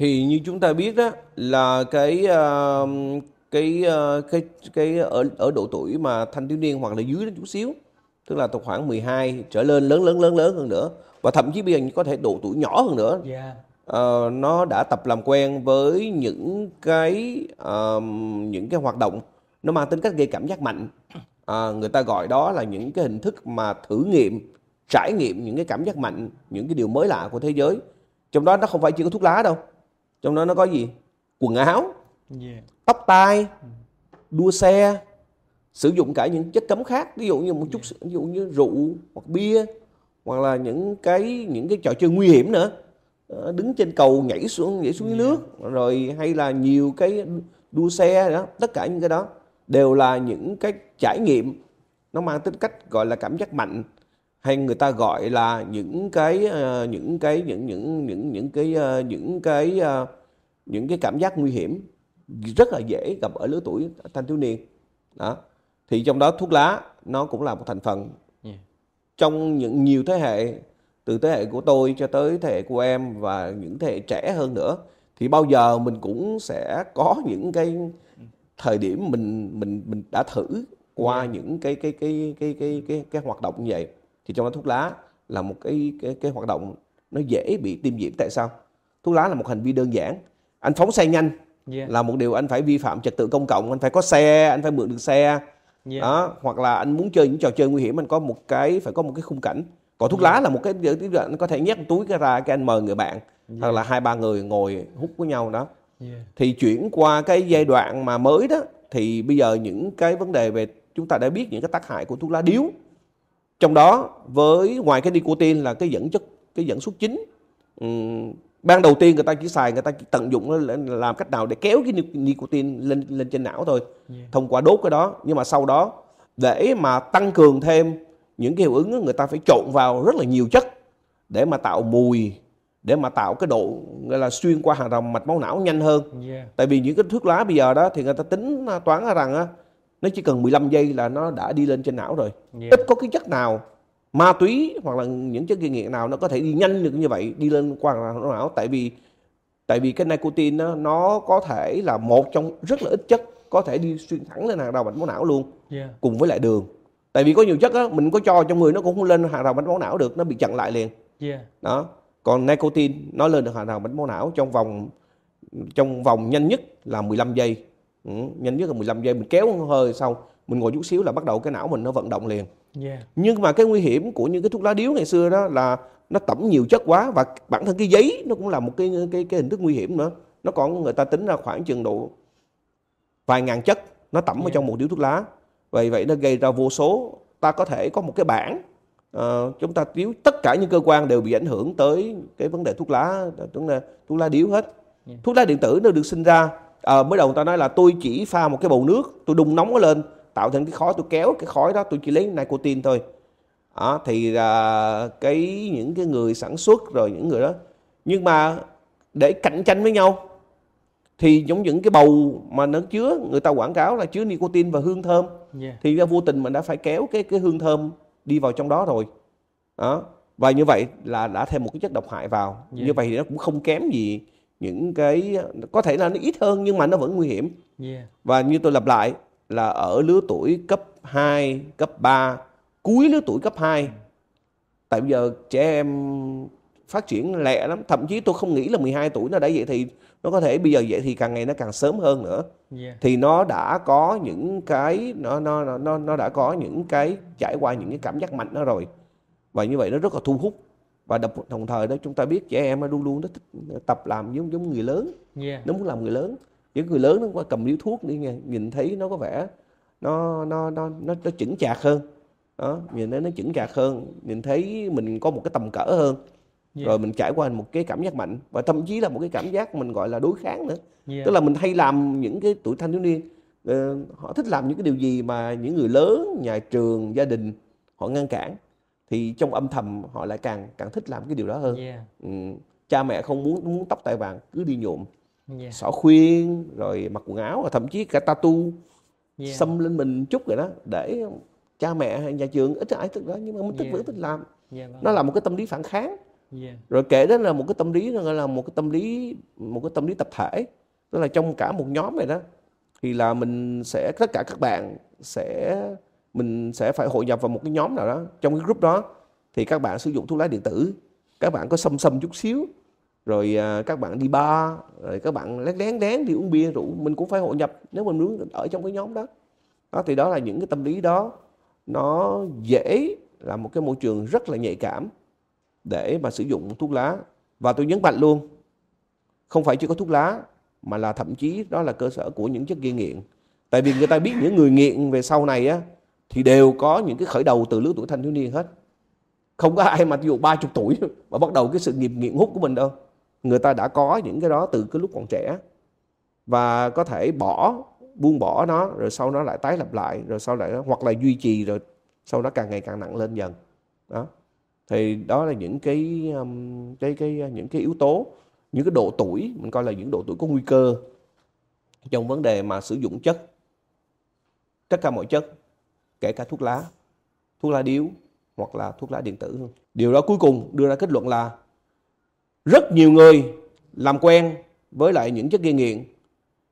thì như chúng ta biết đó là cái uh, cái uh, cái cái ở ở độ tuổi mà thanh thiếu niên hoặc là dưới đó chút xíu tức là từ khoảng 12 trở lên lớn lớn lớn lớn hơn nữa và thậm chí bây giờ có thể độ tuổi nhỏ hơn nữa yeah. Dạ. uh, ờ, nó đã tập làm quen với những cái uh, những cái hoạt động nó mang tính cách gây cảm giác mạnh uh, người ta gọi đó là những cái hình thức mà thử nghiệm trải nghiệm những cái cảm giác mạnh những cái điều mới lạ của thế giới trong đó nó không phải chỉ có thuốc lá đâu trong đó nó có gì quần áo tóc tai ừ. đua xe sử dụng cả những chất cấm khác ví dụ như một chút ví dụ như rượu hoặc bia hoặc là những cái những cái trò chơi nguy hiểm nữa ờ, đứng trên cầu nhảy xuống nhảy xuống dưới nước rồi hay là nhiều cái đua xe đó tất cả những cái đó đều là những cái trải nghiệm nó mang tính cách gọi là cảm giác mạnh hay người ta gọi là những cái ờ, những cái những những những những cái ờ, những cái ờ, những cái cảm giác nguy hiểm rất là dễ gặp ở lứa tuổi thanh thiếu niên đó thì trong đó thuốc lá nó cũng là một thành phần trong những nhiều thế hệ từ thế hệ của tôi cho tới thế hệ của em và những thế hệ trẻ hơn nữa thì bao giờ mình cũng sẽ có những cái thời điểm mình mình mình đã thử qua những cái cái cái cái cái cái cái hoạt động như vậy thì trong đó thuốc lá là một cái cái, cái hoạt động nó dễ bị tiêm nhiễm tại sao thuốc lá là một hành vi đơn giản anh phóng xe nhanh yeah. là một điều anh phải vi phạm trật tự công cộng anh phải có xe anh phải mượn được xe yeah. đó hoặc là anh muốn chơi những trò chơi nguy hiểm anh có một cái phải có một cái khung cảnh còn thuốc yeah. lá là một cái anh có thể nhét túi cái ra cái anh mời người bạn yeah. hoặc là hai ba người ngồi hút với nhau đó yeah. thì chuyển qua cái giai đoạn mà mới đó thì bây giờ những cái vấn đề về chúng ta đã biết những cái tác hại của thuốc lá điếu trong đó với ngoài cái nicotine là cái dẫn chất cái dẫn xuất chính ban đầu tiên người ta chỉ xài người ta chỉ tận dụng làm cách nào để kéo cái nicotine lên lên trên não thôi yeah. thông qua đốt cái đó nhưng mà sau đó để mà tăng cường thêm những cái hiệu ứng người ta phải trộn vào rất là nhiều chất để mà tạo mùi để mà tạo cái độ gọi là xuyên qua hàng rồng mạch máu não nhanh hơn yeah. tại vì những cái thuốc lá bây giờ đó thì người ta tính à, toán ra rằng nó chỉ cần 15 giây là nó đã đi lên trên não rồi yeah. ít có cái chất nào ma túy hoặc là những chất gây nghiện nào nó có thể đi nhanh được như vậy đi lên qua não tại vì tại vì cái nicotine nó, nó có thể là một trong rất là ít chất có thể đi xuyên thẳng lên hàng đầu mạch máu não luôn yeah. cùng với lại đường tại vì có nhiều chất á mình có cho trong người nó cũng không lên hàng đầu mạch máu não được nó bị chặn lại liền yeah. đó còn nicotine nó lên được hàng đầu mạch máu não trong vòng trong vòng nhanh nhất là 15 giây ừ, nhanh nhất là 15 giây mình kéo hơi xong mình ngồi chút xíu là bắt đầu cái não mình nó vận động liền yeah. nhưng mà cái nguy hiểm của những cái thuốc lá điếu ngày xưa đó là nó tẩm nhiều chất quá và bản thân cái giấy nó cũng là một cái cái cái hình thức nguy hiểm nữa nó còn người ta tính ra khoảng chừng độ vài ngàn chất nó tẩm yeah. vào trong một điếu thuốc lá vậy vậy nó gây ra vô số ta có thể có một cái bảng uh, chúng ta thiếu tất cả những cơ quan đều bị ảnh hưởng tới cái vấn đề thuốc lá chúng là thuốc lá điếu hết yeah. thuốc lá điện tử nó được sinh ra à, mới đầu người ta nói là tôi chỉ pha một cái bầu nước tôi đun nóng nó lên tạo thành cái khói tôi kéo cái khói đó tôi chỉ lấy nicotine thôi à, thì à, cái những cái người sản xuất rồi những người đó nhưng mà để cạnh tranh với nhau thì giống những cái bầu mà nó chứa người ta quảng cáo là chứa nicotine và hương thơm yeah. thì ra vô tình mình đã phải kéo cái cái hương thơm đi vào trong đó rồi đó và như vậy là đã thêm một cái chất độc hại vào yeah. như vậy thì nó cũng không kém gì những cái có thể là nó ít hơn nhưng mà nó vẫn nguy hiểm yeah. và như tôi lặp lại là ở lứa tuổi cấp 2, cấp 3, cuối lứa tuổi cấp 2 tại bây giờ trẻ em phát triển lẹ lắm thậm chí tôi không nghĩ là 12 tuổi nó đã vậy thì nó có thể bây giờ vậy thì càng ngày nó càng sớm hơn nữa yeah. thì nó đã có những cái nó nó nó nó đã có những cái trải qua những cái cảm giác mạnh đó rồi và như vậy nó rất là thu hút và đồng thời đó chúng ta biết trẻ em nó luôn luôn nó thích tập làm giống giống người lớn yeah. nó muốn làm người lớn những người lớn nó qua cầm điếu thuốc đi nghe, nhìn thấy nó có vẻ nó nó nó nó, nó chững chạc hơn đó nhìn thấy nó chững chạc hơn nhìn thấy mình có một cái tầm cỡ hơn yeah. rồi mình trải qua một cái cảm giác mạnh và thậm chí là một cái cảm giác mình gọi là đối kháng nữa yeah. tức là mình hay làm những cái tuổi thanh thiếu niên uh, họ thích làm những cái điều gì mà những người lớn nhà trường gia đình họ ngăn cản thì trong âm thầm họ lại càng càng thích làm cái điều đó hơn yeah. ừ. cha mẹ không muốn muốn tóc tai vàng cứ đi nhuộm yeah. xỏ khuyên rồi mặc quần áo thậm chí cả tatu yeah. xâm lên mình chút rồi đó để cha mẹ hay nhà trường ít ai thích đó nhưng mà mình thích yeah. vẫn thích làm yeah, vâng. nó là một cái tâm lý phản kháng yeah. rồi kể đến là một cái tâm lý gọi là một cái tâm lý một cái tâm lý tập thể tức là trong cả một nhóm này đó thì là mình sẽ tất cả các bạn sẽ mình sẽ phải hội nhập vào một cái nhóm nào đó trong cái group đó thì các bạn sử dụng thuốc lá điện tử các bạn có xâm xâm chút xíu rồi à, các bạn đi bar rồi các bạn lén lén lén đi uống bia rượu mình cũng phải hội nhập nếu mình muốn ở trong cái nhóm đó đó thì đó là những cái tâm lý đó nó dễ là một cái môi trường rất là nhạy cảm để mà sử dụng thuốc lá và tôi nhấn mạnh luôn không phải chỉ có thuốc lá mà là thậm chí đó là cơ sở của những chất gây nghiện tại vì người ta biết những người nghiện về sau này á thì đều có những cái khởi đầu từ lứa tuổi thanh thiếu niên hết không có ai mà ví dụ 30 tuổi mà bắt đầu cái sự nghiệp nghiện hút của mình đâu người ta đã có những cái đó từ cái lúc còn trẻ và có thể bỏ buông bỏ nó rồi sau nó lại tái lập lại rồi sau lại hoặc là duy trì rồi sau đó càng ngày càng nặng lên dần đó thì đó là những cái um, cái cái những cái yếu tố những cái độ tuổi mình coi là những độ tuổi có nguy cơ trong vấn đề mà sử dụng chất tất cả mọi chất kể cả thuốc lá, thuốc lá điếu hoặc là thuốc lá điện tử. Điều đó cuối cùng đưa ra kết luận là rất nhiều người làm quen với lại những chất gây nghiện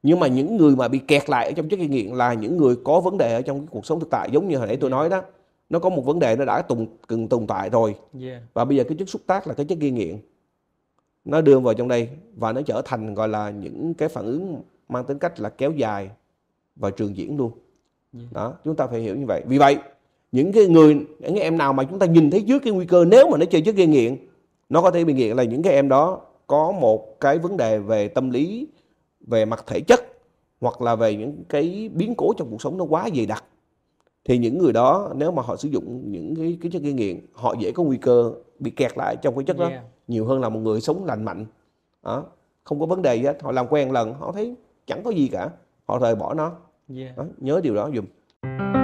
nhưng mà những người mà bị kẹt lại ở trong chất gây nghiện là những người có vấn đề ở trong cuộc sống thực tại giống như hồi nãy tôi nói đó nó có một vấn đề nó đã tồn cần tồn tại rồi yeah. và bây giờ cái chất xúc tác là cái chất gây nghiện nó đưa vào trong đây và nó trở thành gọi là những cái phản ứng mang tính cách là kéo dài và trường diễn luôn Dạ. đó chúng ta phải hiểu như vậy vì vậy những cái người những cái em nào mà chúng ta nhìn thấy trước cái nguy cơ nếu mà nó chơi chất gây nghiện nó có thể bị nghiện là những cái em đó có một cái vấn đề về tâm lý về mặt thể chất hoặc là về những cái biến cố trong cuộc sống nó quá dày đặc thì những người đó nếu mà họ sử dụng những cái, cái chất gây nghiện họ dễ có nguy cơ bị kẹt lại trong cái chất yeah. đó dạ. nhiều hơn là một người sống lành mạnh đó. không có vấn đề gì hết họ làm quen lần họ thấy chẳng có gì cả họ rời bỏ nó yeah. đó, nhớ điều đó dùm